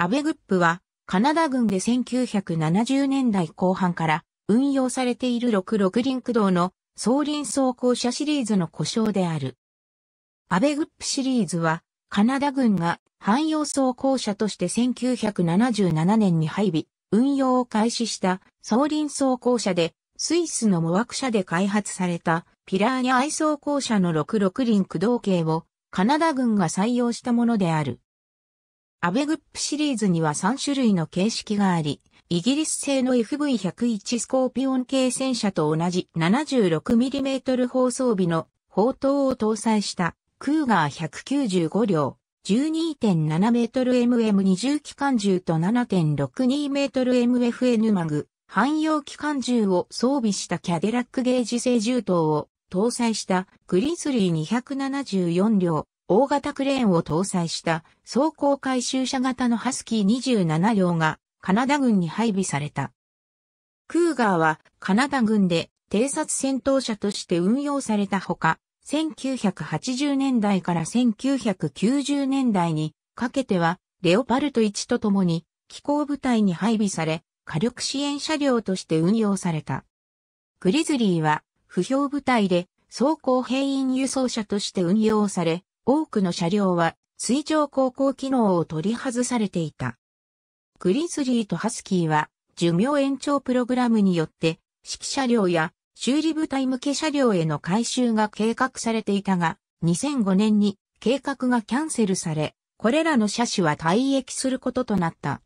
アベグップは、カナダ軍で1970年代後半から運用されている66輪駆動の総輪装甲車シリーズの故障である。アベグップシリーズは、カナダ軍が汎用装甲車として1977年に配備、運用を開始した総輪装甲車で、スイスの模惑車で開発されたピラーニャ愛装甲車の66輪駆動系をカナダ軍が採用したものである。アベグップシリーズには3種類の形式があり、イギリス製の FV101 スコーピオン系戦車と同じ 76mm 砲装備の砲塔を搭載したクーガー195両 12.7mmmm20 機関銃と 7.62mmFN マグ汎用機関銃を装備したキャデラックゲージ製銃刀を搭載したグリズリー274両大型クレーンを搭載した走行回収車型のハスキー27両がカナダ軍に配備された。クーガーはカナダ軍で偵察戦闘車として運用されたほか、1980年代から1990年代にかけてはレオパルト1とともに機構部隊に配備され、火力支援車両として運用された。グリズリーは不評部隊で装甲兵員輸送車として運用され、多くの車両は水上航行機能を取り外されていた。グリズリーとハスキーは寿命延長プログラムによって指揮車両や修理部隊向け車両への改修が計画されていたが、2005年に計画がキャンセルされ、これらの車種は退役することとなった。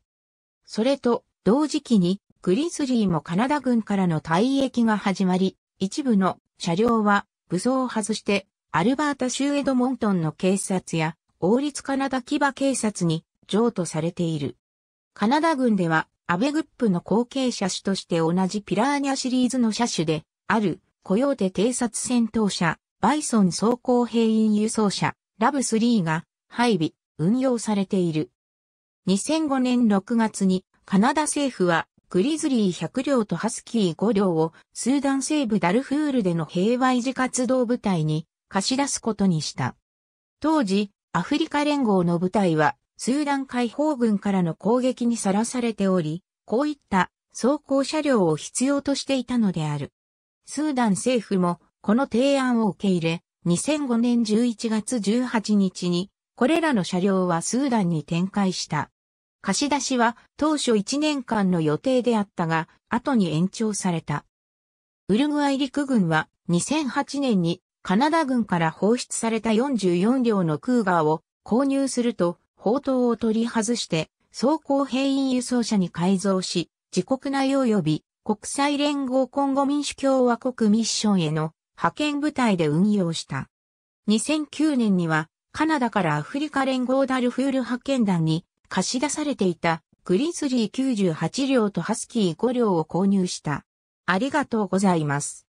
それと、同時期に、グリズリーもカナダ軍からの退役が始まり、一部の車両は武装を外してアルバータ州エドモントンの警察や王立カナダ騎馬警察に譲渡されている。カナダ軍ではアベグップの後継車種として同じピラーニャシリーズの車種であるコヨーテ偵察戦闘車、バイソン装甲兵員輸送車、ラブ3が配備、運用されている。2005年6月にカナダ政府はグリズリー100両とハスキー5両をスーダン西部ダルフールでの平和維持活動部隊に貸し出すことにした。当時、アフリカ連合の部隊は、スーダン解放軍からの攻撃にさらされており、こういった装甲車両を必要としていたのである。スーダン政府も、この提案を受け入れ、2005年11月18日に、これらの車両はスーダンに展開した。貸し出しは当初1年間の予定であったが、後に延長された。ウルグアイ陸軍は2008年にカナダ軍から放出された44両のクーガーを購入すると、砲塔を取り外して、装甲兵員輸送車に改造し、自国内及び国際連合今後民主共和国ミッションへの派遣部隊で運用した。2009年には、カナダからアフリカ連合ダルフール派遣団に貸し出されていたグリズリー98両とハスキー5両を購入した。ありがとうございます。